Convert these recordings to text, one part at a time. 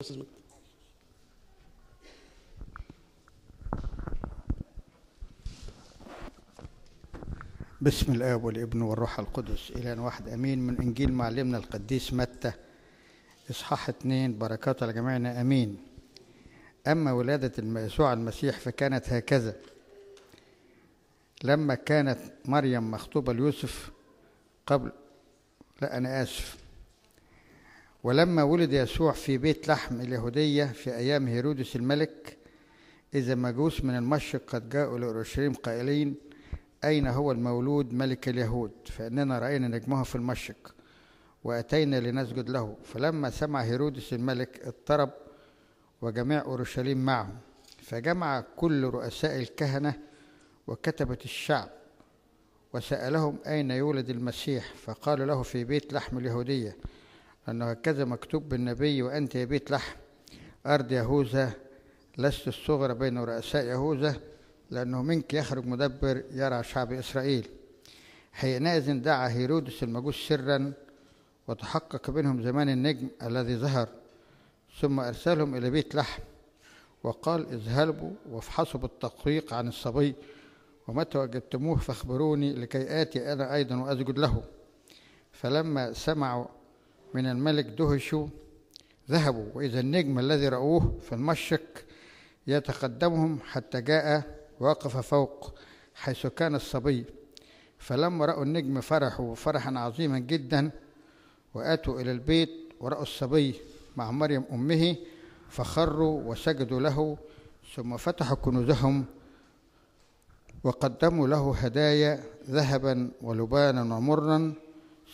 بسم الاب والابن والروح القدس الى واحد امين من انجيل معلمنا القديس متى اصحاح اثنين بركاته لجميعنا امين اما ولاده يسوع المسيح فكانت هكذا لما كانت مريم مخطوبه ليوسف قبل لا انا اسف ولما ولد يسوع في بيت لحم اليهودية في أيام هيرودس الملك إذا مجوس من المشرق قد جاءوا لأورشليم قائلين أين هو المولود ملك اليهود فإننا رأينا نجمه في المشرق وأتينا لنسجد له فلما سمع هيرودس الملك اضطرب وجميع أورشليم معه فجمع كل رؤساء الكهنة وكتبة الشعب وسألهم أين يولد المسيح فقالوا له في بيت لحم اليهودية أنه هكذا مكتوب بالنبي وأنت يا بيت لحم أرض يهوذا لست الصغرى بين رؤساء يهوذا لأنه منك يخرج مدبر يرعى شعب إسرائيل حينئذ دعا هيرودس المجوس سرا وتحقق منهم زمان النجم الذي ظهر ثم أرسلهم إلى بيت لحم وقال اذهبوا وافحصوا بالتحقيق عن الصبي ومتى وجدتموه فاخبروني لكي آتي أنا أيضا وأسجد له فلما سمعوا من الملك دهشوا ذهبوا وإذا النجم الذي رأوه في المشرق يتقدمهم حتى جاء وقف فوق حيث كان الصبي فلما رأوا النجم فرحوا فرحا عظيما جدا وأتوا إلى البيت ورأوا الصبي مع مريم أمه فخروا وسجدوا له ثم فتحوا كنوزهم وقدموا له هدايا ذهبا ولبانا ومرا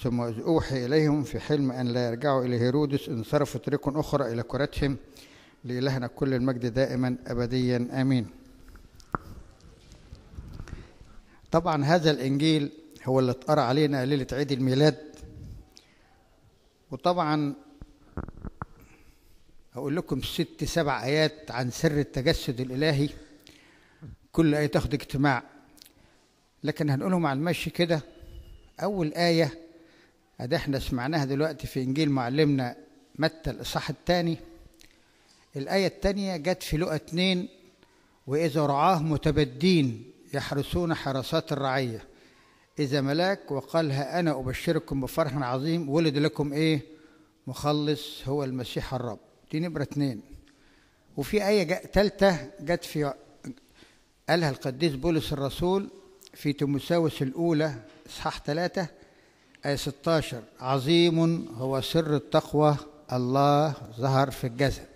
ثم إذ أوحي إليهم في حلم أن لا يرجعوا إلى هيرودس انصرفوا طريق أخرى إلى كرتهم لإلهنا كل المجد دائما أبديا آمين طبعا هذا الإنجيل هو اللي اتقرأ علينا ليلة عيد الميلاد وطبعا هقول لكم ست سبع آيات عن سر التجسد الإلهي كل آية تاخد اجتماع لكن هنقولهم على المشي كده أول آية ادي احنا سمعناها دلوقتي في انجيل معلمنا متى الاصحاح الثاني الايه الثانيه جت في لقا اثنين واذا رعاه متبدين يحرسون حراسات الرعيه اذا ملاك وقال ها انا ابشركم بفرح عظيم ولد لكم ايه مخلص هو المسيح الرب دي نمره اثنين وفي ايه ثالثه جت في قالها القديس بولس الرسول في تيموساوس الاولى اصحاح ثلاثه آية 16 عظيم هو سر التقوى الله ظهر في الجسد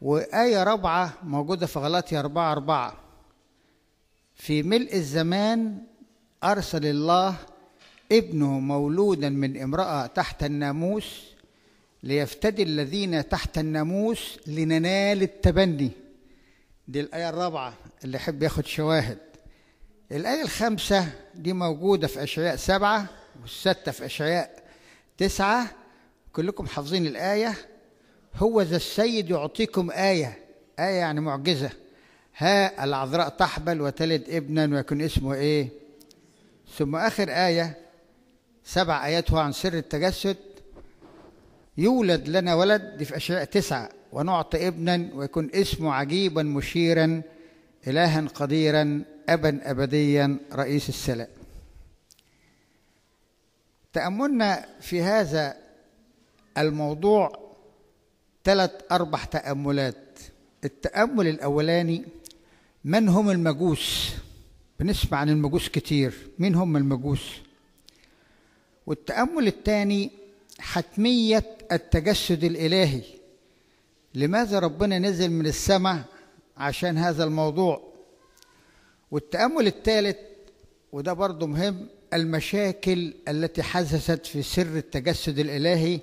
وآية رابعة موجودة في غلاطية أربعة أربعة في ملء الزمان أرسل الله ابنه مولودا من امرأة تحت الناموس ليفتدي الذين تحت الناموس لننال التبني دي الآية الرابعة اللي يحب ياخد شواهد الآية الخامسة دي موجودة في أشعياء سبعة والستة في أشعياء تسعة كلكم حافظين الآية هو ذا السيد يعطيكم آية آية يعني معجزة ها العذراء تحبل وتلد ابنا ويكون اسمه إيه ثم آخر آية سبع آيات هو عن سر التجسد يولد لنا ولد دي في أشعياء تسعة ونعطي ابنا ويكون اسمه عجيبا مشيرا إلها قديرا أبا أبديا رئيس السلام تأملنا في هذا الموضوع ثلاث أربع تأملات التأمل الأولاني من هم المجوس بنسمع عن المجوس كتير مين هم المجوس والتأمل الثاني حتمية التجسد الإلهي لماذا ربنا نزل من السماء عشان هذا الموضوع والتأمل الثالث وده برضه مهم المشاكل التي حدثت في سر التجسد الإلهي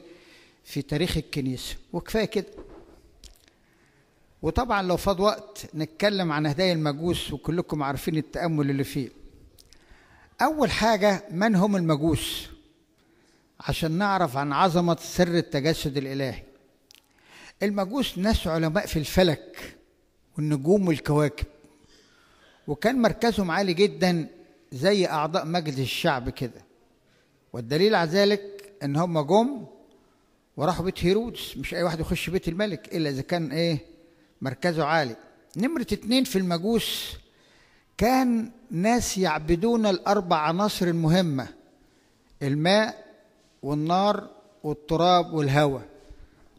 في تاريخ الكنيسة وكفاية كده وطبعا لو فاض وقت نتكلم عن هدايا المجوس وكلكم عارفين التأمل اللي فيه أول حاجة من هم المجوس عشان نعرف عن عظمة سر التجسد الإلهي المجوس ناس علماء في الفلك والنجوم والكواكب وكان مركزهم عالي جدا زي أعضاء مجلس الشعب كده والدليل على ذلك إن هم جم وراحوا بيت هيرودس مش أي واحد يخش بيت الملك إلا إذا كان إيه مركزه عالي نمرة اتنين في المجوس كان ناس يعبدون الأربع عناصر المهمة الماء والنار والتراب والهواء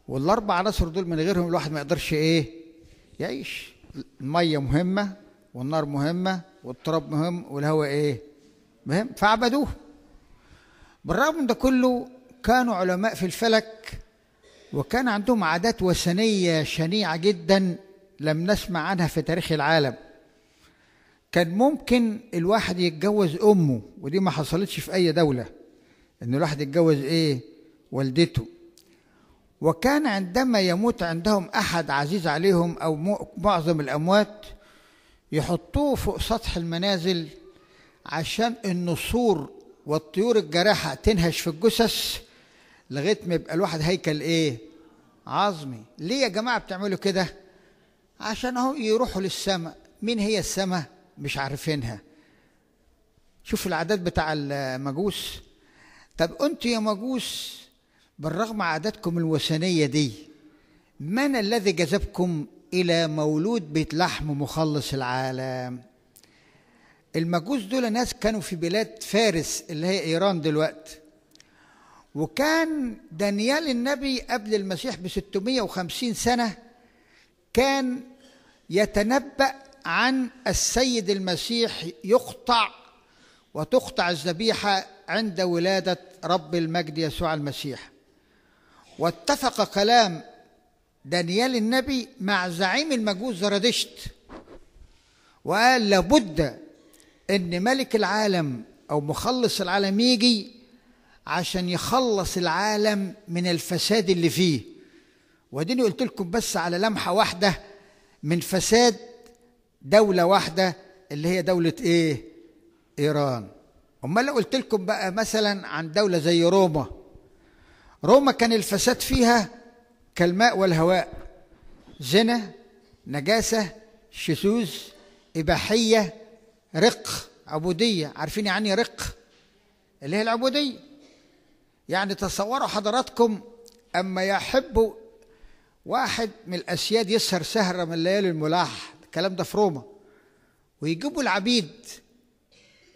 والأربع عناصر دول من غيرهم الواحد ما يقدرش إيه يعيش المية مهمة والنار مهمة والتراب مهم والهواء إيه؟ مهم فعبدوه بالرغم من ده كله كانوا علماء في الفلك وكان عندهم عادات وثنية شنيعة جدا لم نسمع عنها في تاريخ العالم كان ممكن الواحد يتجوز أمه ودي ما حصلتش في أي دولة إن الواحد يتجوز إيه؟ والدته وكان عندما يموت عندهم أحد عزيز عليهم أو معظم الأموات يحطوه فوق سطح المنازل عشان النسور والطيور الجارحة تنهش في الجثث لغاية ما يبقى الواحد هيكل إيه؟ عظمي ليه يا جماعة بتعملوا كده؟ عشان اهو يروحوا للسماء مين هي السماء؟ مش عارفينها شوف العادات بتاع المجوس طب أنت يا مجوس بالرغم عاداتكم الوثنية دي من الذي جذبكم إلى مولود بيت لحم مخلص العالم المجوس دول ناس كانوا في بلاد فارس اللي هي إيران دلوقتي وكان دانيال النبي قبل المسيح ب 650 سنة كان يتنبأ عن السيد المسيح يقطع وتقطع الذبيحة عند ولادة رب المجد يسوع المسيح واتفق كلام دانيال النبي مع زعيم المجوس زرادشت وقال لابد ان ملك العالم او مخلص العالم يجي عشان يخلص العالم من الفساد اللي فيه وديني قلت لكم بس على لمحه واحده من فساد دوله واحده اللي هي دوله ايه ايران امال لو قلت لكم بقى مثلا عن دوله زي روما روما كان الفساد فيها كالماء والهواء زنا نجاسة شذوذ إباحية رق عبودية عارفين يعني رق اللي هي العبودية يعني تصوروا حضراتكم أما يحب واحد من الأسياد يسهر سهرة من الليالي الملاح الكلام ده في روما ويجيبوا العبيد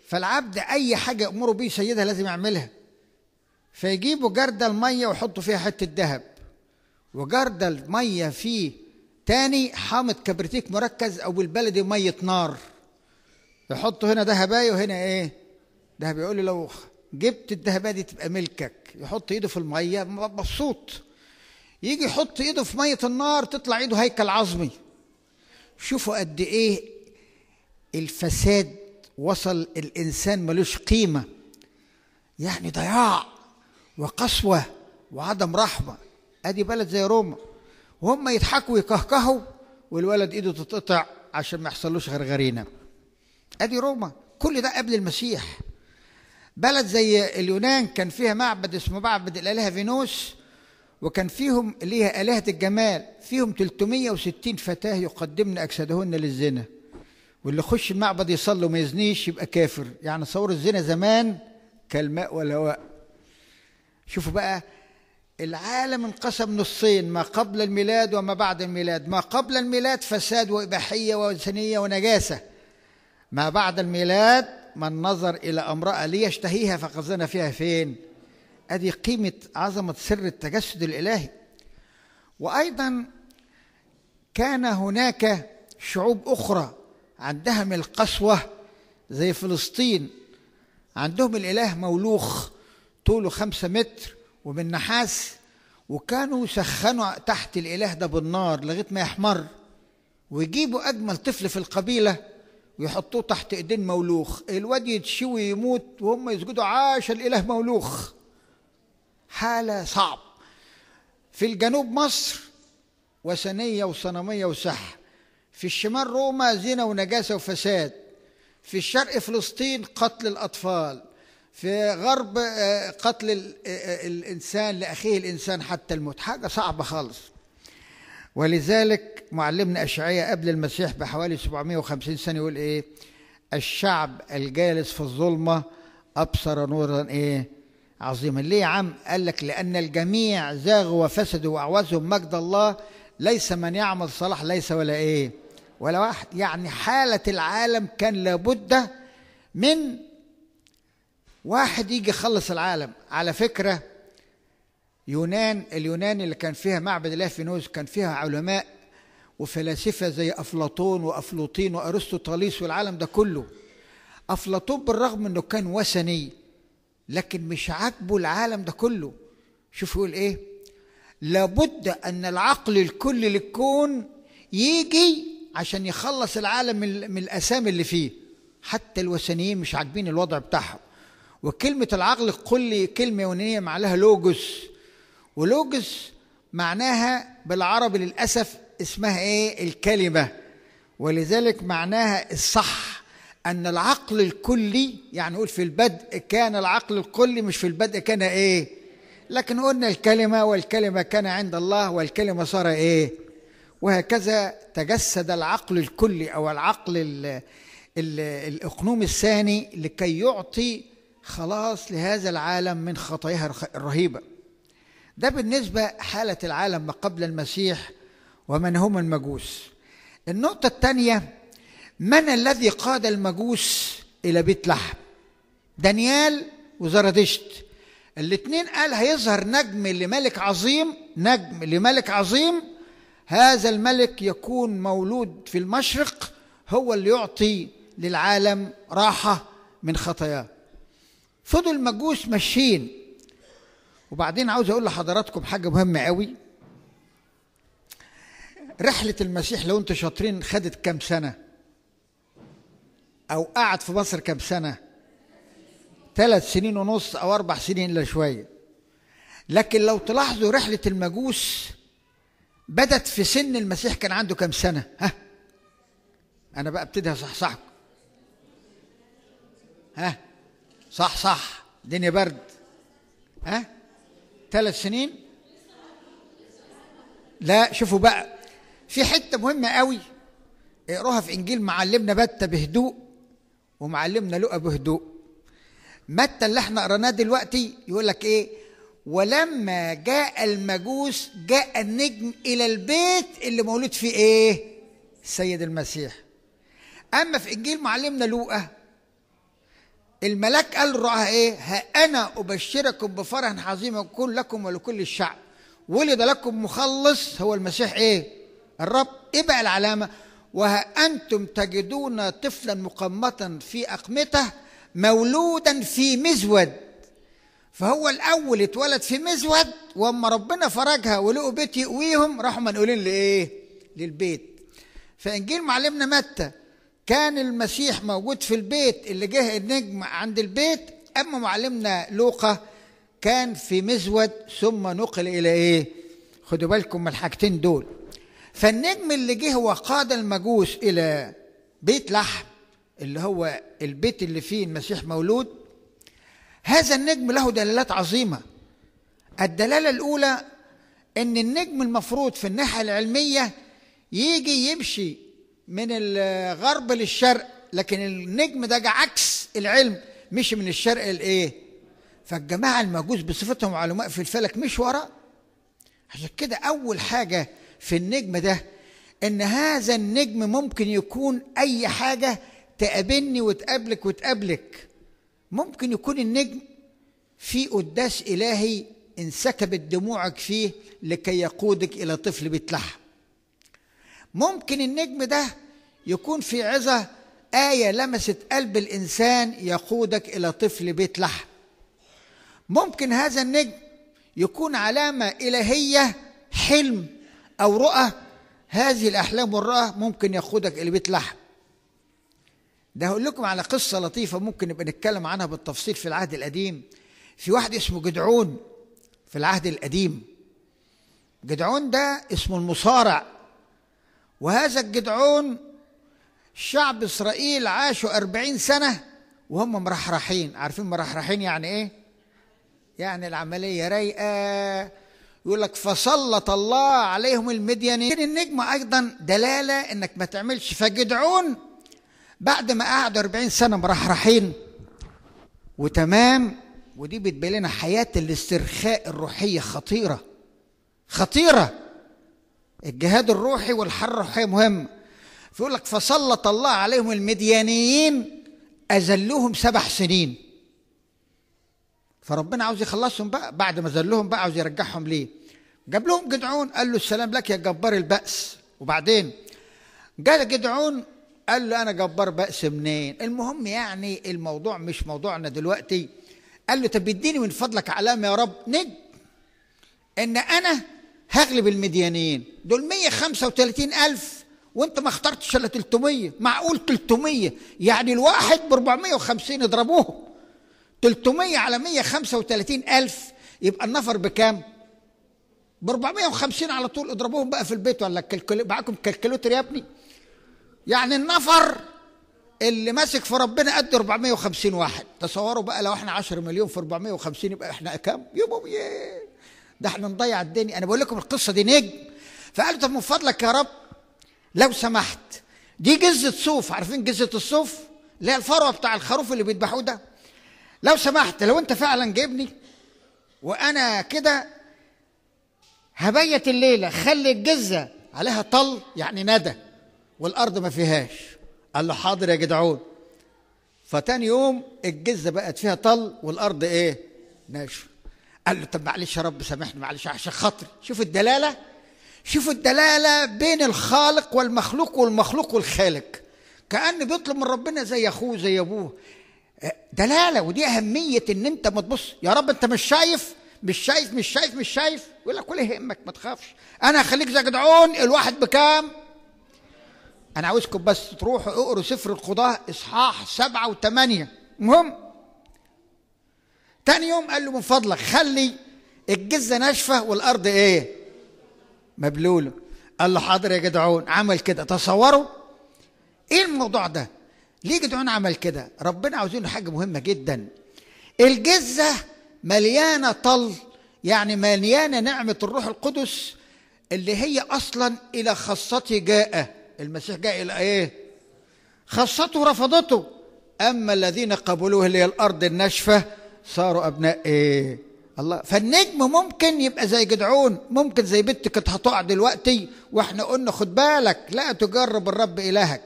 فالعبد أي حاجة يأمره بيه سيدها لازم يعملها فيجيبوا جردة المية ويحطوا فيها حتة ذهب وجرد المية فيه تاني حامض كبريتيك مركز أو بالبلدي مية نار يحطوا هنا دهباية وهنا إيه ده يقول لو جبت الدهباية دي تبقى ملكك يحط إيده في المية مبسوط يجي يحط إيده في مية النار تطلع إيده هيكل عظمي شوفوا قد إيه الفساد وصل الإنسان ملوش قيمة يعني ضياع وقسوة وعدم رحمة ادي بلد زي روما وهم يضحكوا ويكهكهوا والولد ايده تتقطع عشان ما يحصلوش غرغرينه ادي روما كل ده قبل المسيح بلد زي اليونان كان فيها معبد اسمه معبد الالهه فينوس وكان فيهم ليها الهه الجمال فيهم 360 فتاه يقدمن اجسادهن للزنا واللي يخش المعبد يصلي وما يزنيش يبقى كافر يعني صور الزنا زمان كالماء والهواء شوفوا بقى العالم انقسم نصين ما قبل الميلاد وما بعد الميلاد ما قبل الميلاد فساد وإباحية وإنسانية ونجاسة ما بعد الميلاد من نظر إلى امرأة ليشتهيها فقد زنى فيها فين أدي قيمة عظمة سر التجسد الإلهي وأيضا كان هناك شعوب أخرى عندها من القسوة زي فلسطين عندهم الإله مولوخ طوله خمسة متر ومن نحاس وكانوا يسخنوا تحت الإله ده بالنار لغاية ما يحمر ويجيبوا أجمل طفل في القبيلة ويحطوه تحت إيدين مولوخ الواد يتشوي يموت وهم يسجدوا عاش الإله مولوخ حالة صعب في الجنوب مصر وثنية وصنمية وسحر في الشمال روما زنا ونجاسة وفساد في الشرق فلسطين قتل الأطفال في غرب آه، قتل آه، آه، الإنسان لأخيه الإنسان حتى الموت حاجة صعبة خالص ولذلك معلمنا أشعية قبل المسيح بحوالي 750 سنة يقول إيه الشعب الجالس في الظلمة أبصر نورا إيه عظيما ليه يا عم قال لك لأن الجميع زاغوا وفسدوا وأعوزهم مجد الله ليس من يعمل صلاح ليس ولا إيه ولا واحد يعني حالة العالم كان لابد من واحد يجي يخلص العالم على فكرة يونان اليونان اللي كان فيها معبد الله فينوس كان فيها علماء وفلاسفة زي أفلاطون وأفلوطين وأرسطو طاليس والعالم ده كله أفلاطون بالرغم أنه كان وثني لكن مش عاجبه العالم ده كله شوف يقول إيه لابد أن العقل الكلي للكون يجي عشان يخلص العالم من الأسامي اللي فيه حتى الوثنيين مش عاجبين الوضع بتاعهم وكلمة العقل كل كلمة يونانية معناها لوجوس ولوجوس معناها بالعربي للأسف اسمها إيه الكلمة ولذلك معناها الصح أن العقل الكلي يعني نقول في البدء كان العقل الكلي مش في البدء كان إيه لكن قلنا الكلمة والكلمة كان عند الله والكلمة صار إيه وهكذا تجسد العقل الكلي أو العقل الـ الـ الإقنوم الثاني لكي يعطي خلاص لهذا العالم من خطاياها الرهيبه ده بالنسبه حاله العالم ما قبل المسيح ومن هم المجوس النقطه الثانيه من الذي قاد المجوس الى بيت لحم دانيال وزردشت الاثنين قال هيظهر نجم لملك عظيم نجم لملك عظيم هذا الملك يكون مولود في المشرق هو اللي يعطي للعالم راحه من خطاياه فضل مجوس ماشيين وبعدين عاوز اقول لحضراتكم حاجه مهمه قوي رحله المسيح لو انتوا شاطرين خدت كام سنه او قعد في مصر كام سنه ثلاث سنين ونص او اربع سنين الا شويه لكن لو تلاحظوا رحله المجوس بدت في سن المسيح كان عنده كام سنه ها انا بقى ابتدي اصحصحكم ها صح صح الدنيا برد ها ثلاث سنين لا شوفوا بقى في حته مهمه قوي اقروها في انجيل معلمنا بتة بهدوء ومعلمنا لقى بهدوء متى اللي احنا قرناه دلوقتي يقول لك ايه ولما جاء المجوس جاء النجم الى البيت اللي مولود فيه ايه السيد المسيح اما في انجيل معلمنا لوقا الملاك قال للرعاة ايه ها انا ابشركم بفرح عظيم يكون لكم ولكل الشعب ولد لكم مخلص هو المسيح ايه الرب ايه بقى العلامه وها انتم تجدون طفلا مقمطا في أقمته مولودا في مزود فهو الأول اتولد في مزود وأما ربنا فرجها ولقوا بيت يقويهم راحوا منقولين لإيه؟ للبيت فإنجيل معلمنا متى كان المسيح موجود في البيت اللي جه النجم عند البيت أما معلمنا لوقا كان في مزود ثم نقل إلى إيه؟ خدوا بالكم من الحاجتين دول فالنجم اللي جه وقاد المجوس إلى بيت لحم اللي هو البيت اللي فيه المسيح مولود هذا النجم له دلالات عظيمة الدلالة الأولى أن النجم المفروض في الناحية العلمية يجي يمشي من الغرب للشرق لكن النجم ده جه عكس العلم مشي من الشرق لايه؟ فالجماعه المجوس بصفتهم علماء في الفلك مش ورا عشان كده اول حاجه في النجم ده ان هذا النجم ممكن يكون اي حاجه تقابلني وتقابلك وتقابلك ممكن يكون النجم في قداس الهي انسكبت دموعك فيه لكي يقودك الى طفل بيتلحم ممكن النجم ده يكون في عظة آية لمست قلب الإنسان يقودك إلى طفل بيت لحم ممكن هذا النجم يكون علامة إلهية حلم أو رؤى هذه الأحلام والرؤى ممكن يقودك إلى بيت لحم ده هقول لكم على قصة لطيفة ممكن نبقى نتكلم عنها بالتفصيل في العهد القديم في واحد اسمه جدعون في العهد القديم جدعون ده اسمه المصارع وهذا الجدعون شعب إسرائيل عاشوا أربعين سنة وهم مرحرحين عارفين مرحرحين يعني إيه؟ يعني العملية رايقة يقول لك فسلط الله عليهم المديانين النجمة أيضا دلالة إنك ما تعملش فجدعون بعد ما قعدوا 40 سنة مرحرحين وتمام ودي بتبين لنا حياة الاسترخاء الروحية خطيرة خطيرة الجهاد الروحي والحر الروحيه مهم فيقول لك فسلط الله عليهم المديانيين اذلهم سبع سنين فربنا عاوز يخلصهم بقى بعد ما ذلهم بقى عاوز يرجعهم ليه جاب لهم جدعون قال له السلام لك يا جبار البأس وبعدين جاء جدعون قال له انا جبار بأس منين المهم يعني الموضوع مش موضوعنا دلوقتي قال له طب اديني من فضلك علامه يا رب نجم ان انا هغلب المديانيين دول 135 ألف وانت ما اخترتش الا 300 معقول 300 يعني الواحد ب 450 اضربوه 300 على 135 ألف يبقى النفر بكام؟ ب 450 على طول اضربوهم بقى في البيت ولا الكالكولي... معاكم كالكوليتر يا ابني يعني النفر اللي ماسك في ربنا قد 450 واحد تصوروا بقى لو احنا 10 مليون في 450 يبقى احنا كام؟ يبقى ايه ده احنا نضيع الدنيا انا بقول لكم القصه دي نجم فقال طب من فضلك يا رب لو سمحت دي جزه صوف عارفين جزه الصوف اللي هي الفروه بتاع الخروف اللي بيذبحوه ده لو سمحت لو انت فعلا جايبني وانا كده هبيت الليله خلي الجزه عليها طل يعني ندى والارض ما فيهاش قال له حاضر يا جدعون فتاني يوم الجزه بقت فيها طل والارض ايه ناشفه قال له طب معلش يا رب سامحني معلش عشان خاطري شوف الدلاله شوف الدلاله بين الخالق والمخلوق والمخلوق والخالق كان بيطلب من ربنا زي اخوه زي ابوه آه، دلاله ودي اهميه ان انت ما تبص يا رب انت مش شايف مش شايف مش شايف مش شايف يقول لك ولا يهمك ما تخافش انا هخليك زي جدعون الواحد بكام انا عاوزكم بس تروحوا اقروا سفر القضاه اصحاح سبعة وثمانية المهم تاني يوم قال له من فضلك خلي الجزة ناشفة والأرض إيه مبلولة قال له حاضر يا جدعون عمل كده تصوروا إيه الموضوع ده ليه جدعون عمل كده ربنا عاوزين حاجة مهمة جدا الجزة مليانة طل يعني مليانة نعمة الروح القدس اللي هي أصلا إلى خاصته جاء المسيح جاء إلى إيه خاصته رفضته أما الذين قبلوه اللي هي الأرض الناشفة صاروا أبناء إيه الله فالنجم ممكن يبقى زي جدعون ممكن زي بنت كانت هتقع دلوقتي واحنا قلنا خد بالك لا تجرب الرب إلهك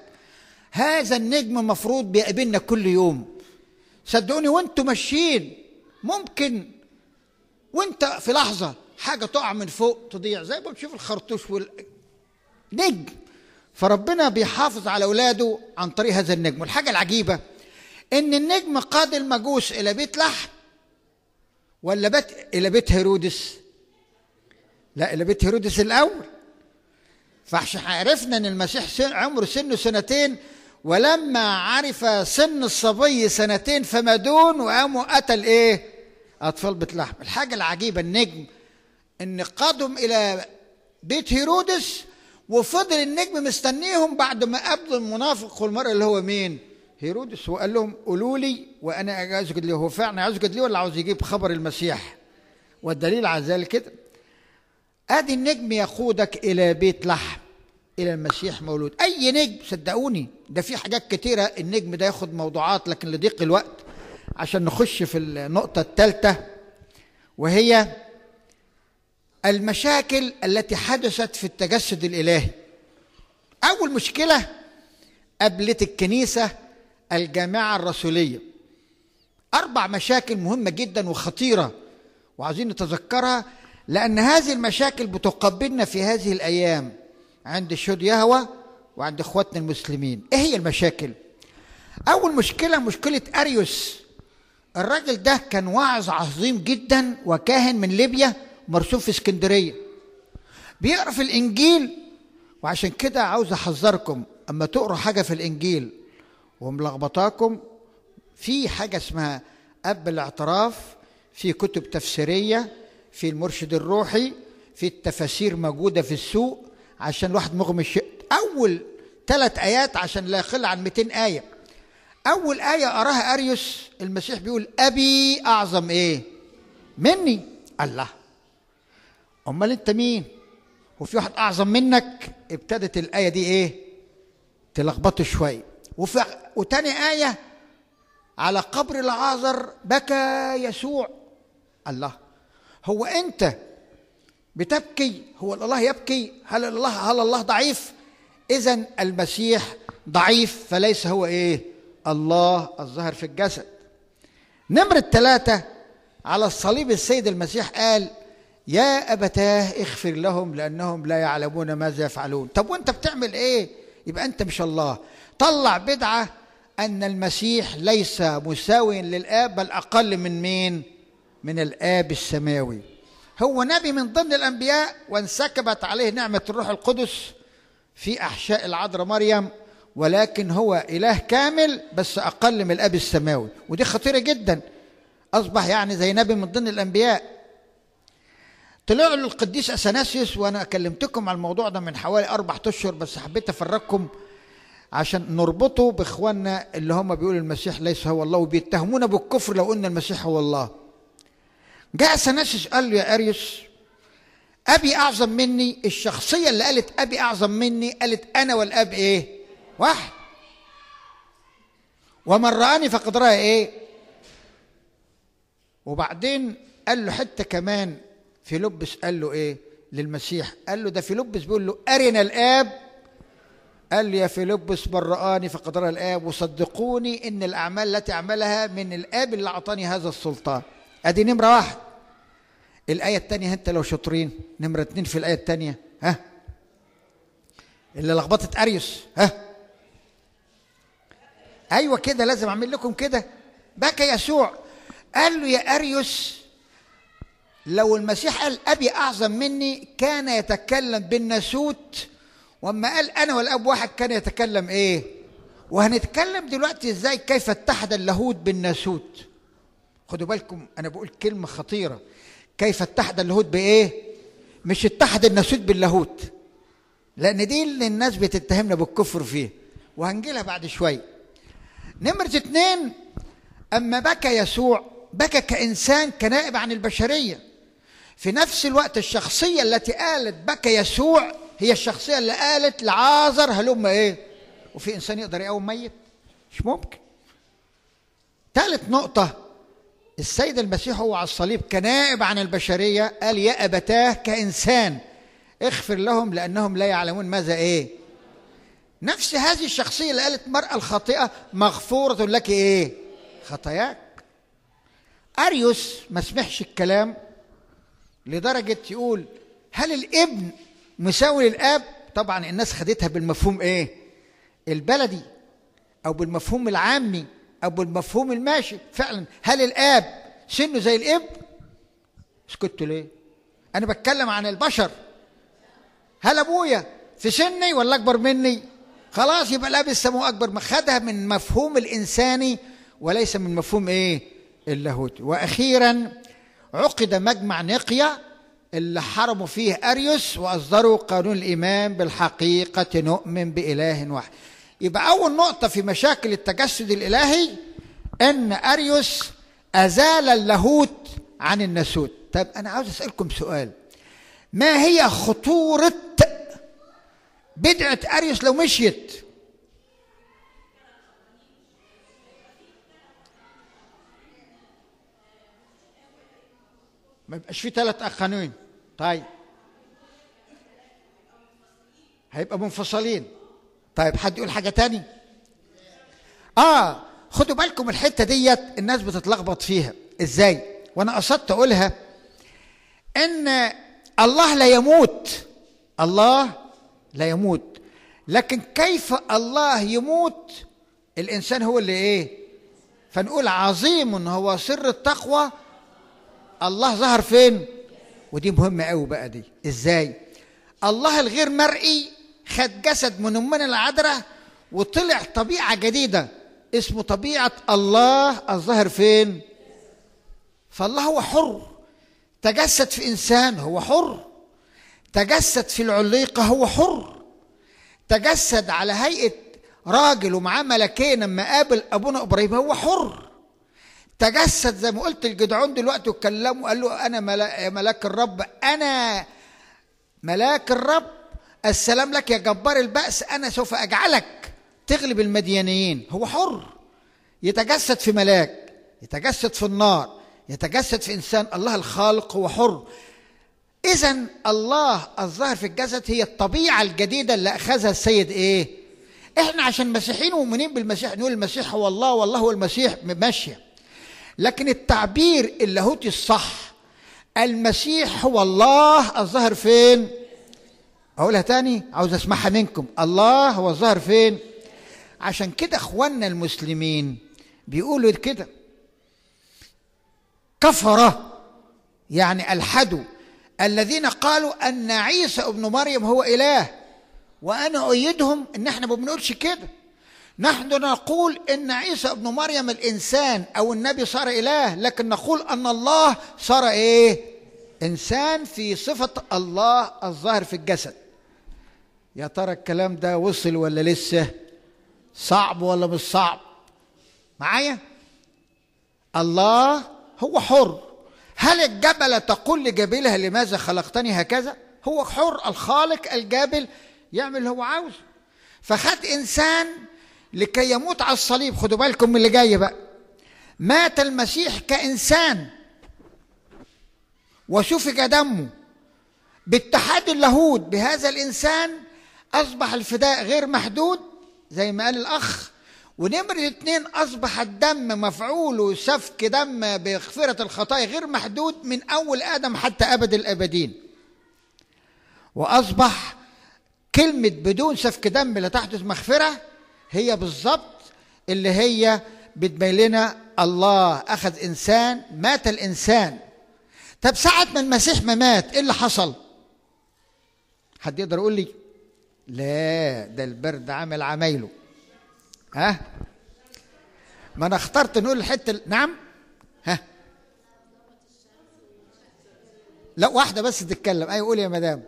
هذا النجم مفروض بيقابلنا كل يوم صدقوني وانتوا ماشيين ممكن وانت في لحظة حاجة تقع من فوق تضيع زي ما بتشوف الخرطوش وال نجم فربنا بيحافظ على اولاده عن طريق هذا النجم والحاجه العجيبه ان النجم قاد المجوس الى بيت لحم ولا بيت الى بيت هيرودس لا الى بيت هيرودس الاول فعشان عرفنا ان المسيح سن عمره سنه سنتين ولما عرف سن الصبي سنتين فما دون وقام وقتل ايه اطفال بيت لحم الحاجه العجيبه النجم ان قادهم الى بيت هيرودس وفضل النجم مستنيهم بعد ما قابل المنافق والمرأة اللي هو مين هيرودس وقال لهم قولوا لي وانا اسجد له هو فعلا اسجد له ولا عاوز يجيب خبر المسيح والدليل على ذلك كده ادي النجم يقودك الى بيت لحم الى المسيح مولود اي نجم صدقوني ده في حاجات كتيره النجم ده ياخد موضوعات لكن لضيق الوقت عشان نخش في النقطه الثالثه وهي المشاكل التي حدثت في التجسد الالهي اول مشكله قابلت الكنيسه الجامعة الرسولية أربع مشاكل مهمة جدا وخطيرة وعايزين نتذكرها لأن هذه المشاكل بتقبلنا في هذه الأيام عند الشهود يهوى وعند إخواتنا المسلمين إيه هي المشاكل؟ أول مشكلة مشكلة أريوس الراجل ده كان واعظ عظيم جدا وكاهن من ليبيا مرسوم في اسكندرية بيقرأ في الإنجيل وعشان كده عاوز أحذركم أما تقرأ حاجة في الإنجيل وملخبطاكم في حاجة اسمها أب الاعتراف في كتب تفسيرية في المرشد الروحي في التفاسير موجودة في السوق عشان الواحد مغمش أول ثلاث آيات عشان لا يقل عن 200 آية أول آية أراها أريوس المسيح بيقول أبي أعظم إيه مني الله أمال أنت مين وفي واحد أعظم منك ابتدت الآية دي إيه تلخبطه شوية وفي وتاني آية على قبر العازر بكى يسوع الله هو أنت بتبكي هو الله يبكي هل الله هل الله ضعيف إذا المسيح ضعيف فليس هو إيه الله الظاهر في الجسد نمرة ثلاثة على الصليب السيد المسيح قال يا أبتاه اغفر لهم لأنهم لا يعلمون ماذا يفعلون طب وأنت بتعمل إيه يبقى أنت مش الله طلع بدعة أن المسيح ليس مساويا للآب بل أقل من مين؟ من الآب السماوي هو نبي من ضمن الأنبياء وانسكبت عليه نعمة الروح القدس في أحشاء العذراء مريم ولكن هو إله كامل بس أقل من الأب السماوي ودي خطيرة جدا أصبح يعني زي نبي من ضمن الأنبياء طلع له القديس أثناسيوس وأنا كلمتكم على الموضوع ده من حوالي أربع أشهر بس حبيت أفرجكم عشان نربطه باخواننا اللي هم بيقولوا المسيح ليس هو الله وبيتهمونا بالكفر لو قلنا المسيح هو الله جاء سناسس قال له يا اريوس ابي اعظم مني الشخصيه اللي قالت ابي اعظم مني قالت انا والاب ايه واحد ومن راني فقد راى ايه وبعدين قال له حته كمان فيلبس قال له ايه للمسيح قال له ده فيلبس بيقول له ارنا الاب قال يا فيلبس برئاني فقدر الآب وصدقوني إن الأعمال التي أعملها من الآب اللي أعطاني هذا السلطان أدي نمرة واحد الآية الثانية أنت لو شاطرين نمرة اتنين في الآية الثانية ها اللي لخبطت أريوس ها أيوة كده لازم أعمل لكم كده بكى يسوع قال له يا أريوس لو المسيح قال أبي أعظم مني كان يتكلم بالناسوت واما قال انا والاب واحد كان يتكلم ايه وهنتكلم دلوقتي ازاي كيف اتحد اللاهوت بالناسوت خدوا بالكم انا بقول كلمه خطيره كيف اتحد اللاهوت بايه مش اتحد الناسوت باللاهوت لان دي اللي الناس بتتهمنا بالكفر فيه وهنجيلها بعد شويه نمره اتنين اما بكى يسوع بكى كانسان كنائب عن البشريه في نفس الوقت الشخصيه التي قالت بكى يسوع هي الشخصية اللي قالت لعازر هلم إيه وفي إنسان يقدر يقوم ميت مش ممكن ثالث نقطة السيد المسيح هو على الصليب كنائب عن البشرية قال يا أبتاه كإنسان اغفر لهم لأنهم لا يعلمون ماذا إيه نفس هذه الشخصية اللي قالت المرأة الخاطئة مغفورة لك إيه خطاياك أريوس ما سمحش الكلام لدرجة يقول هل الابن مساوي للاب طبعا الناس خدتها بالمفهوم ايه البلدي او بالمفهوم العامي او بالمفهوم الماشي فعلا هل الاب سنه زي الاب اسكتوا ليه انا بتكلم عن البشر هل ابويا في سني ولا اكبر مني خلاص يبقى الاب السمو اكبر ما خدها من مفهوم الانساني وليس من مفهوم ايه اللاهوتي واخيرا عقد مجمع نقيه اللي حرموا فيه أريوس وأصدروا قانون الإيمان بالحقيقة نؤمن بإله واحد يبقى أول نقطة في مشاكل التجسد الإلهي أن أريوس أزال اللاهوت عن الناسوت طب أنا عاوز أسألكم سؤال ما هي خطورة بدعة أريوس لو مشيت ما يبقاش في ثلاث أخانين طيب هيبقى منفصلين طيب حد يقول حاجة تاني آه خدوا بالكم الحتة ديت الناس بتتلخبط فيها إزاي وأنا قصدت أقولها إن الله لا يموت الله لا يموت لكن كيف الله يموت الإنسان هو اللي إيه فنقول عظيم هو سر التقوى الله ظهر فين ودي مهمه قوي بقى دي ازاي الله الغير مرئي خد جسد من امنا العذراء وطلع طبيعه جديده اسمه طبيعه الله الظاهر فين فالله هو حر تجسد في انسان هو حر تجسد في العليقه هو حر تجسد على هيئه راجل ومعاه ملكين لما قابل ابونا ابراهيم هو حر تجسد زي ما قلت الجدعون دلوقتي واتكلموا وقال له انا ملاك الرب انا ملاك الرب السلام لك يا جبار البأس انا سوف اجعلك تغلب المديانيين هو حر يتجسد في ملاك يتجسد في النار يتجسد في انسان الله الخالق هو حر اذا الله الظاهر في الجسد هي الطبيعه الجديده اللي اخذها السيد ايه احنا عشان مسيحيين ومؤمنين بالمسيح نقول المسيح هو الله والله هو المسيح ماشيه لكن التعبير اللاهوتي الصح المسيح هو الله الظاهر فين اقولها تاني عاوز اسمعها منكم الله هو الظاهر فين عشان كده اخواننا المسلمين بيقولوا كده كفر يعني الحدوا الذين قالوا ان عيسى ابن مريم هو اله وانا ايدهم ان احنا ما بنقولش كده نحن نقول ان عيسى ابن مريم الانسان او النبي صار اله لكن نقول ان الله صار ايه انسان في صفه الله الظاهر في الجسد يا ترى الكلام ده وصل ولا لسه صعب ولا مش صعب معايا الله هو حر هل الجبل تقول لجبلها لماذا خلقتني هكذا هو حر الخالق الجابل يعمل اللي هو عاوزه فخد انسان لكي يموت على الصليب خدوا بالكم من اللي جاي بقى مات المسيح كإنسان وسفك دمه باتحاد اللاهوت بهذا الإنسان أصبح الفداء غير محدود زي ما قال الأخ ونمرة الاثنين أصبح الدم مفعوله سفك دم بغفرة الخطايا غير محدود من أول آدم حتى أبد الأبدين وأصبح كلمة بدون سفك دم لا تحدث مغفرة هي بالظبط اللي هي بتبين لنا الله أخذ إنسان مات الإنسان طب ساعة ما المسيح ما مات إيه اللي حصل؟ حد يقدر يقول لي؟ لا ده البرد عمل عمايله ها؟ ما أنا اخترت نقول الحتة نعم؟ ها؟ لا واحدة بس تتكلم أيوة قول يا مدام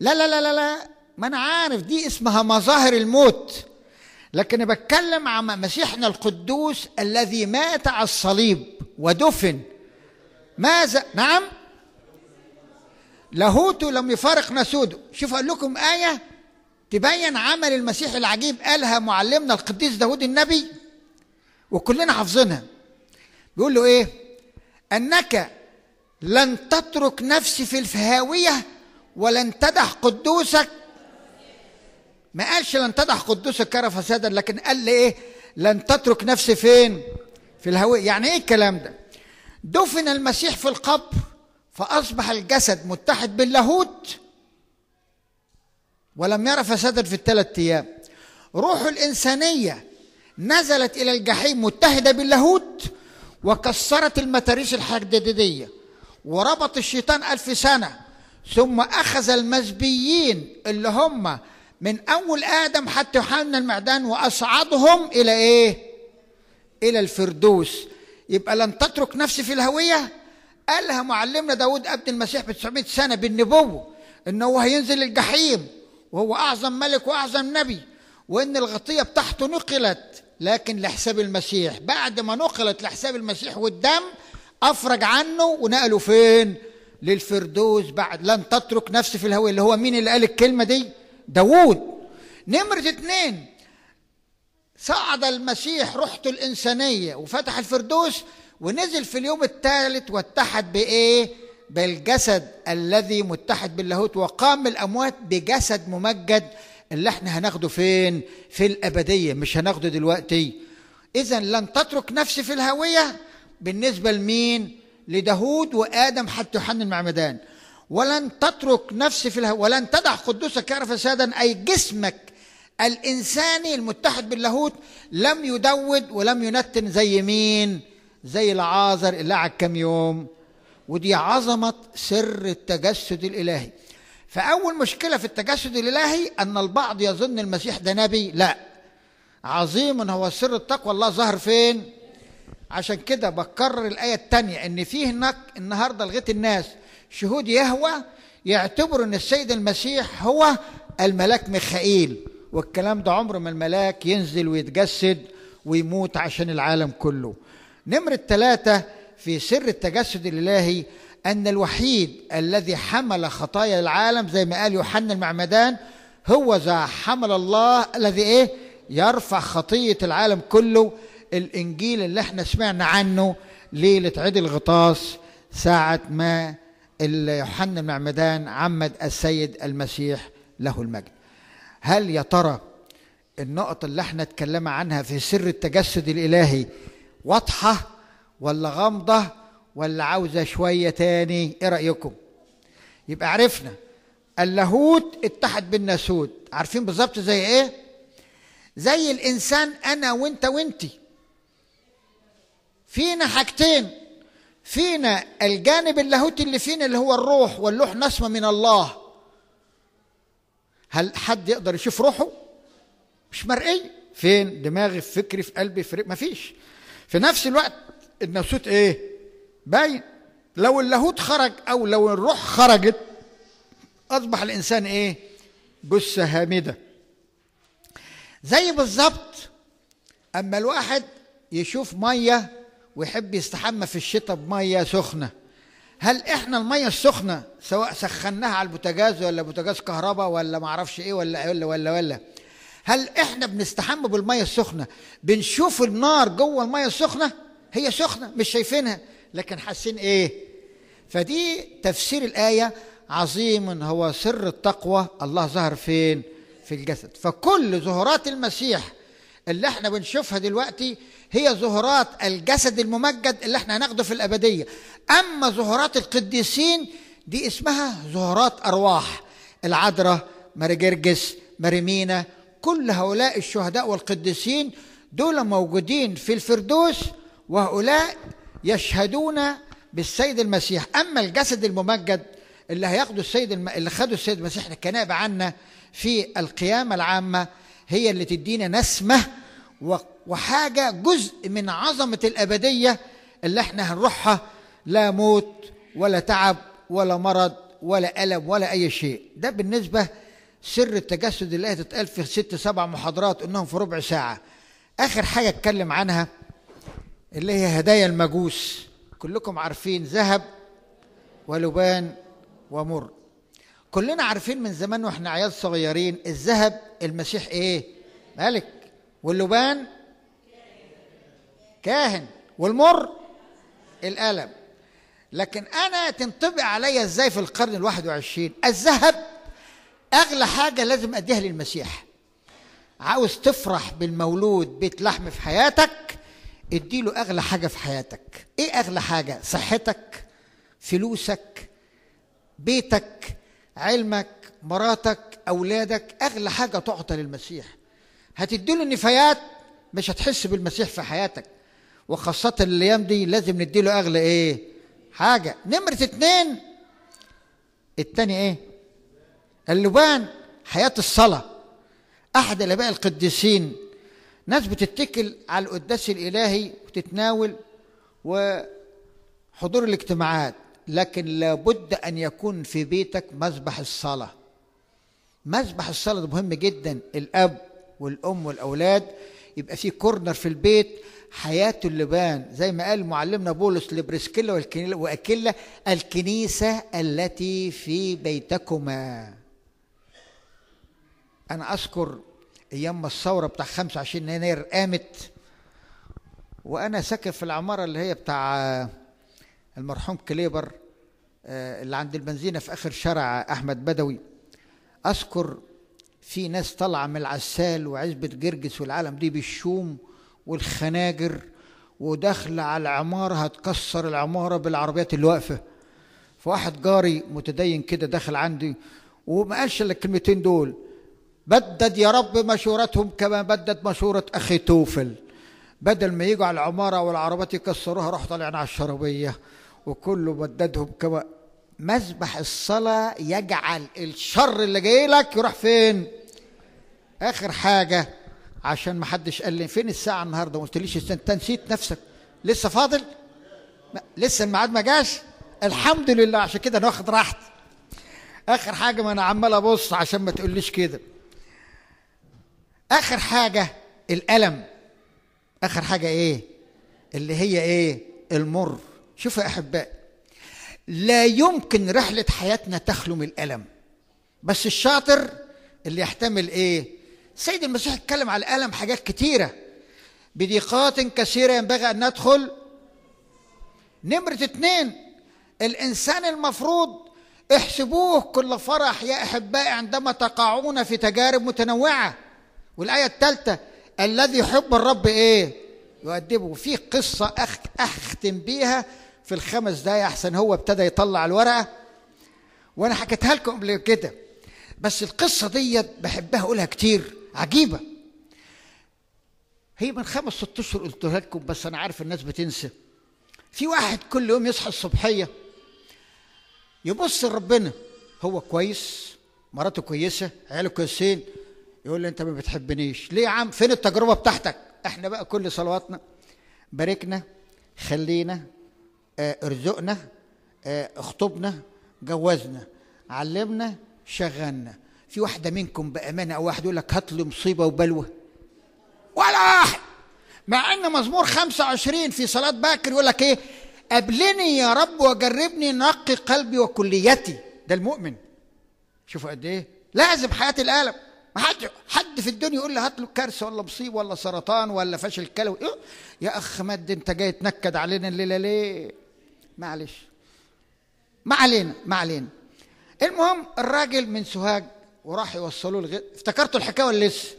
لا لا لا لا لا ما أنا عارف دي اسمها مظاهر الموت لكن بتكلم عن مسيحنا القدوس الذي مات على الصليب ودفن ماذا نعم لاهوت لم يفارق نسوده شوف أقول لكم آية تبين عمل المسيح العجيب قالها معلمنا القديس داود النبي وكلنا حافظينها بيقول له ايه انك لن تترك نفسي في الفهاويه ولن تدع قدوسك ما قالش لن تدع قدوس الكره فسادا لكن قال لي ايه لن تترك نفسي فين في الهواء يعني ايه الكلام ده دفن المسيح في القبر فاصبح الجسد متحد باللاهوت ولم يرى فسادا في الثلاث ايام روح الانسانيه نزلت الى الجحيم متحده باللاهوت وكسرت المتاريس الحديديه وربط الشيطان الف سنه ثم اخذ المزبيين اللي هم من أول آدم حتى يوحنا المعدان وأصعدهم إلى إيه؟ إلى الفردوس يبقى لن تترك نفسي في الهوية قالها معلمنا داود ابن المسيح ب 900 سنة بالنبوة إن هو هينزل الجحيم وهو أعظم ملك وأعظم نبي وإن الغطية بتاعته نقلت لكن لحساب المسيح بعد ما نقلت لحساب المسيح والدم أفرج عنه ونقله فين؟ للفردوس بعد لن تترك نفسي في الهوية اللي هو مين اللي قال الكلمة دي؟ داوود نمرة اتنين صعد المسيح روحته الإنسانية وفتح الفردوس ونزل في اليوم الثالث واتحد بإيه؟ بالجسد الذي متحد باللاهوت وقام الأموات بجسد ممجد اللي احنا هناخده فين؟ في الأبدية مش هناخده دلوقتي إذا لن تترك نفسي في الهوية بالنسبة لمين؟ لداهود وآدم حتى يوحنا المعمدان ولن تترك نفسي في الهوى ولن تدع قدوسك يعرف فسادا أي جسمك الإنساني المتحد باللاهوت لم يدود ولم ينتن زي مين زي العازر اللي قعد كام يوم ودي عظمة سر التجسد الإلهي فأول مشكلة في التجسد الإلهي أن البعض يظن المسيح ده نبي لا عظيم هو سر التقوى الله ظهر فين عشان كده بكرر الآية الثانية إن فيه هناك النهاردة لغيت الناس شهود يهوى يعتبروا ان السيد المسيح هو الملاك ميخائيل والكلام ده عمره ما الملاك ينزل ويتجسد ويموت عشان العالم كله نمرة ثلاثة في سر التجسد الإلهي أن الوحيد الذي حمل خطايا العالم زي ما قال يوحنا المعمدان هو ذا حمل الله الذي إيه يرفع خطية العالم كله الإنجيل اللي احنا سمعنا عنه ليلة عيد الغطاس ساعة ما يوحنا المعمدان عمد السيد المسيح له المجد هل يا ترى النقط اللي احنا اتكلم عنها في سر التجسد الالهي واضحه ولا غامضه ولا عاوزه شويه تاني ايه رايكم يبقى عرفنا اللاهوت اتحد بالناسوت عارفين بالظبط زي ايه زي الانسان انا وانت وانتي فينا حاجتين فينا الجانب اللاهوتي اللي فينا اللي هو الروح واللوح نسمة من الله هل حد يقدر يشوف روحه مش مرئي فين دماغي في فكري في قلبي في مفيش في نفس الوقت النفسوت ايه باين لو اللاهوت خرج او لو الروح خرجت اصبح الانسان ايه جثه هامده زي بالظبط اما الواحد يشوف ميه ويحب يستحمى في الشتاء بميه سخنه هل احنا الميه السخنه سواء سخناها على البوتاجاز ولا بوتاجاز كهرباء ولا معرفش ايه ولا ولا ولا ولا هل احنا بنستحمى بالميه السخنه بنشوف النار جوه الميه السخنه هي سخنه مش شايفينها لكن حاسين ايه فدي تفسير الايه عظيم هو سر التقوى الله ظهر فين في الجسد فكل ظهورات المسيح اللي احنا بنشوفها دلوقتي هي ظهورات الجسد الممجد اللي احنا هناخده في الابديه اما ظهورات القديسين دي اسمها ظهورات ارواح العذراء ماري جرجس ماري مينا كل هؤلاء الشهداء والقديسين دول موجودين في الفردوس وهؤلاء يشهدون بالسيد المسيح اما الجسد الممجد اللي هياخده السيد الم... اللي خده السيد المسيح الكنائب عنا في القيامه العامه هي اللي تدينا نسمة وحاجة جزء من عظمة الأبدية اللي احنا هنروحها لا موت ولا تعب ولا مرض ولا ألم ولا أي شيء ده بالنسبة سر التجسد اللي هتتقال في ست سبع محاضرات انهم في ربع ساعة آخر حاجة اتكلم عنها اللي هي هدايا المجوس كلكم عارفين ذهب ولبان ومر كلنا عارفين من زمان واحنا عيال صغيرين الذهب المسيح ايه ملك واللبان كاهن والمر القلم لكن انا تنطبق عليا ازاي في القرن الواحد وعشرين الذهب اغلى حاجه لازم اديها للمسيح عاوز تفرح بالمولود بيت لحم في حياتك اديله اغلى حاجه في حياتك ايه اغلى حاجه صحتك فلوسك بيتك علمك مراتك أولادك أغلى حاجة تعطى للمسيح هتديله النفايات مش هتحس بالمسيح في حياتك وخاصة الأيام دي لازم نديله أغلى إيه حاجة نمرة اتنين التاني إيه اللبان حياة الصلاة أحد الآباء القديسين ناس بتتكل على القداس الإلهي وتتناول وحضور الاجتماعات لكن لابد أن يكون في بيتك مذبح الصلاة مذبح الصلاة مهم جدا الأب والأم والأولاد يبقى في كورنر في البيت حياة اللبان زي ما قال معلمنا بولس لبرسكيلا وأكيلا الكنيسة التي في بيتكما أنا أذكر أيام ما الثورة بتاع 25 يناير قامت وأنا ساكن في العمارة اللي هي بتاع آه، المرحوم كليبر آه، اللي عند البنزينة في آخر شارع أحمد بدوي أذكر في ناس طالعة من العسال وعزبة جرجس والعالم دي بالشوم والخناجر وداخلة على العمارة هتكسر العمارة بالعربيات اللي واقفة فواحد جاري متدين كده داخل عندي وما قالش الا الكلمتين دول بدد يا رب مشورتهم كما بدد مشورة أخي توفل بدل ما يجوا على العمارة والعربات يكسروها راح طالعين على الشربية وكله بددهم كما مذبح الصلاة يجعل الشر اللي جاي لك يروح فين آخر حاجة عشان ما حدش قال لي فين الساعة النهاردة ما قلتليش أنت نسيت نفسك لسه فاضل لسه الميعاد ما جاش الحمد لله عشان كده انا واخد راحتي اخر حاجه ما انا عمال ابص عشان ما تقوليش كده اخر حاجه الالم اخر حاجه ايه اللي هي ايه المر شوفوا يا احبائي لا يمكن رحلة حياتنا تخلو من الألم بس الشاطر اللي يحتمل إيه سيد المسيح اتكلم على الألم حاجات كتيرة بضيقات كثيرة ينبغي أن ندخل نمرة اتنين الإنسان المفروض احسبوه كل فرح يا أحبائي عندما تقعون في تجارب متنوعة والآية الثالثة الذي يحب الرب إيه يؤدبه في قصة أختم بيها في الخمس دقايق احسن هو ابتدى يطلع الورقه وانا حكيتها لكم قبل كده بس القصه ديت بحبها اقولها كتير عجيبه هي من خمس ست اشهر قلتها لكم بس انا عارف الناس بتنسى في واحد كل يوم يصحى الصبحيه يبص لربنا هو كويس مراته كويسه عياله كويسين يقول لي انت ما بتحبنيش ليه يا عم فين التجربه بتاعتك احنا بقى كل صلواتنا باركنا خلينا آه، ارزقنا آه، اخطبنا جوزنا علمنا شغلنا في واحده منكم بامانه او واحد يقول لك هات لي مصيبه وبلوه ولا واحد مع ان مزمور 25 في صلاه باكر يقول لك ايه قابلني يا رب وجربني نقي قلبي وكليتي ده المؤمن شوفوا قد ايه لازم حياه القلب ما حد حد في الدنيا يقول لي هات له كارثه ولا مصيبه ولا سرطان ولا فشل كلوي إيه؟ يا اخ مد انت جاي تنكد علينا الليله ليه معلش ما علينا ما علينا المهم الراجل من سوهاج وراح يوصلوا له افتكرتوا الحكايه ولا لسه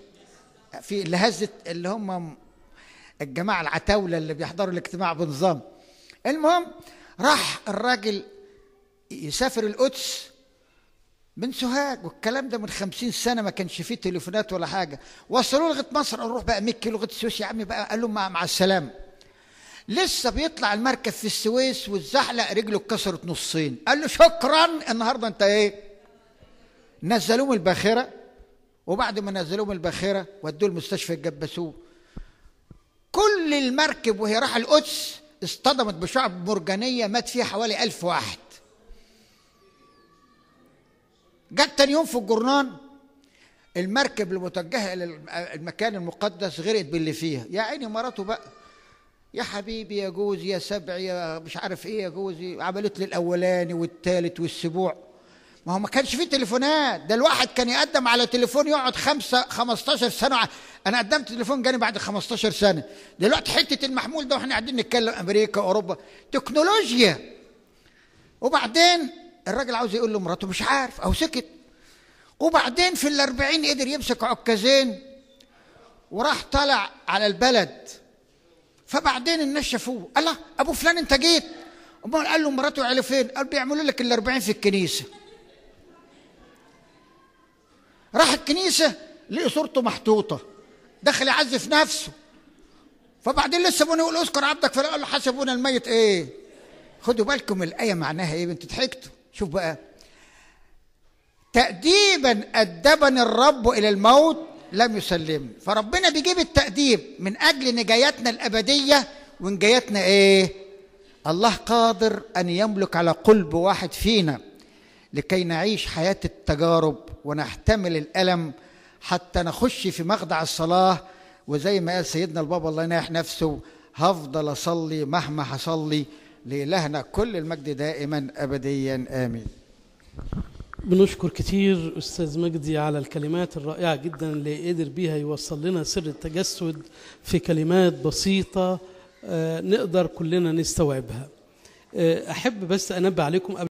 في اللي هزت اللي هم الجماعه العتاوله اللي بيحضروا الاجتماع بنظام المهم راح الراجل يسافر القدس من سوهاج والكلام ده من خمسين سنه ما كانش فيه تليفونات ولا حاجه وصلوا لغايه مصر اروح بقى 100 كيلو لغايه السويس يا عمي بقى قال لهم مع السلامه لسه بيطلع المركب في السويس واتزحلق رجله اتكسرت نصين قال له شكرا النهارده انت ايه نزلوه من الباخره وبعد ما نزلوه من الباخره ودوه المستشفى الجبسوه كل المركب وهي راح القدس اصطدمت بشعب مرجانيه مات فيها حوالي ألف واحد جت تاني يوم في الجرنان المركب المتجهه الى المكان المقدس غرقت باللي فيها يا عيني مراته بقى يا حبيبي يا جوزي يا سبع يا مش عارف ايه يا جوزي عملت لي الاولاني والثالث والسبوع ما هو ما كانش في تليفونات ده الواحد كان يقدم على تليفون يقعد خمسة 15 سنة أنا قدمت تليفون جاني بعد 15 سنة دلوقتي حتة المحمول ده وإحنا قاعدين نتكلم أمريكا أوروبا تكنولوجيا وبعدين الراجل عاوز يقول لمراته مش عارف أو سكت وبعدين في الأربعين قدر يمسك عكازين وراح طلع على البلد فبعدين الناس شافوه الله ابو فلان انت جيت امال قال له مراته على فين قال بيعملوا لك ال في الكنيسه راح الكنيسه لقي صورته محطوطه دخل يعزف نفسه فبعدين لسه بنقول يقول اذكر عبدك فقال له حسبونا الميت ايه خدوا بالكم الايه معناها ايه انتوا ضحكتوا شوف بقى تأديبا أدبني الرب إلى الموت لم يسلمني فربنا بيجيب التأديب من أجل نجاياتنا الأبدية ونجاياتنا إيه الله قادر أن يملك على قلب واحد فينا لكي نعيش حياة التجارب ونحتمل الألم حتى نخش في مخدع الصلاة وزي ما قال سيدنا البابا الله يناح نفسه هفضل أصلي مهما حصلي لإلهنا كل المجد دائما أبديا آمين بنشكر كتير أستاذ مجدي على الكلمات الرائعة جدا اللي قدر بيها يوصل لنا سر التجسد في كلمات بسيطة آه، نقدر كلنا نستوعبها آه، أحب بس أنبه عليكم